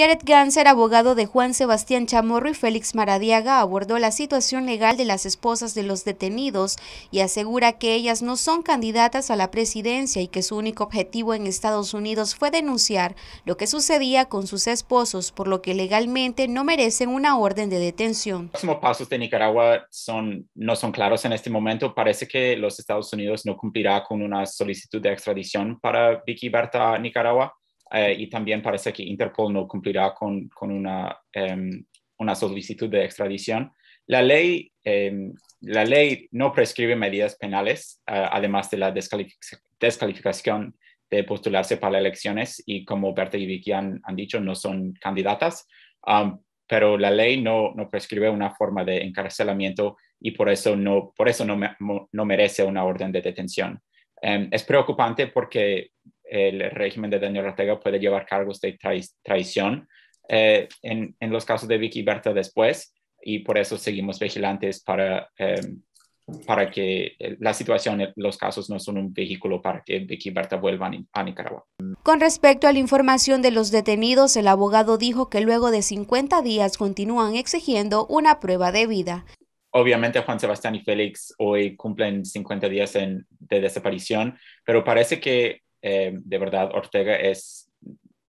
Jared Ganser, abogado de Juan Sebastián Chamorro y Félix Maradiaga, abordó la situación legal de las esposas de los detenidos y asegura que ellas no son candidatas a la presidencia y que su único objetivo en Estados Unidos fue denunciar lo que sucedía con sus esposos, por lo que legalmente no merecen una orden de detención. Los próximos pasos de Nicaragua no son claros en este momento. Parece que los Estados Unidos no cumplirá con una solicitud de extradición para Vicky Berta Nicaragua. Eh, y también parece que Interpol no cumplirá con, con una, em, una solicitud de extradición. La ley, em, la ley no prescribe medidas penales, eh, además de la descalificación de postularse para elecciones y como Berta y Vicky han, dicho, no son candidatas, um, pero la ley no, no, prescribe una forma de encarcelamiento y por eso no, por eso no, merece una orden de detención. Em, es preocupante porque el régimen de Daniel Ortega puede llevar cargos de traición eh, en, los casos de Vicky Berta después, y por eso seguimos vigilantes para, em, para que eh, la situación, eh, los casos no son un vehículo para que Vicky Berta vuelvan a Nicaragua. Con respecto a la información de los detenidos, el abogado dijo que luego de 50 días continúan exigiendo una prueba de vida. Obviamente Juan Sebastián y Félix hoy cumplen 50 días de desaparición, pero parece que eh, de verdad Ortega es,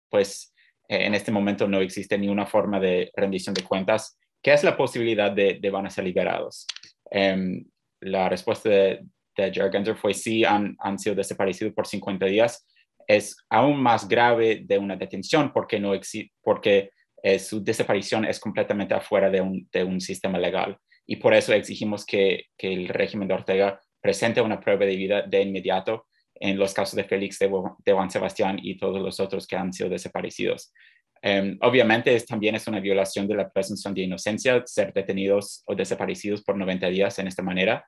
pues eh, en este momento no existe ni una forma de rendición de cuentas, ¿qué es la posibilidad de, de van a ser liberados? Em, la respuesta de, de fue sí, han, sido desaparecidos por 50 días. Es aún más grave de una detención porque, eh, su desaparición es completamente afuera de un, sistema legal. Y por eso exigimos que el régimen de Ortega presente una prueba de vida de inmediato en los casos de Félix, de, Juan Sebastián y todos los otros que han sido desaparecidos. Em, obviamente es, también es una violación de la presunción de inocencia ser detenidos o desaparecidos por 90 días en esta manera.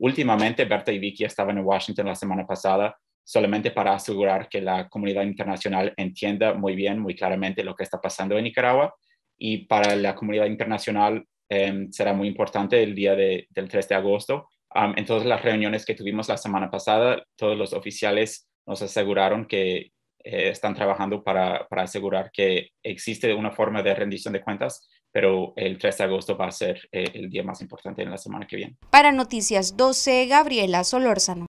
últimamente, Berta y Vicky estaban en Washington la semana pasada solamente para asegurar que la comunidad internacional entienda muy bien, muy claramente lo que está pasando en Nicaragua. Y para la comunidad internacional em, será muy importante el día del 3 de agosto en todas las reuniones que tuvimos la semana pasada, todos los oficiales nos aseguraron que eh, están trabajando para, asegurar que existe una forma de rendición de cuentas, pero el 3 de agosto va a ser eh, el día más importante en la semana que viene. Para Noticias 12, Gabriela Solórzano.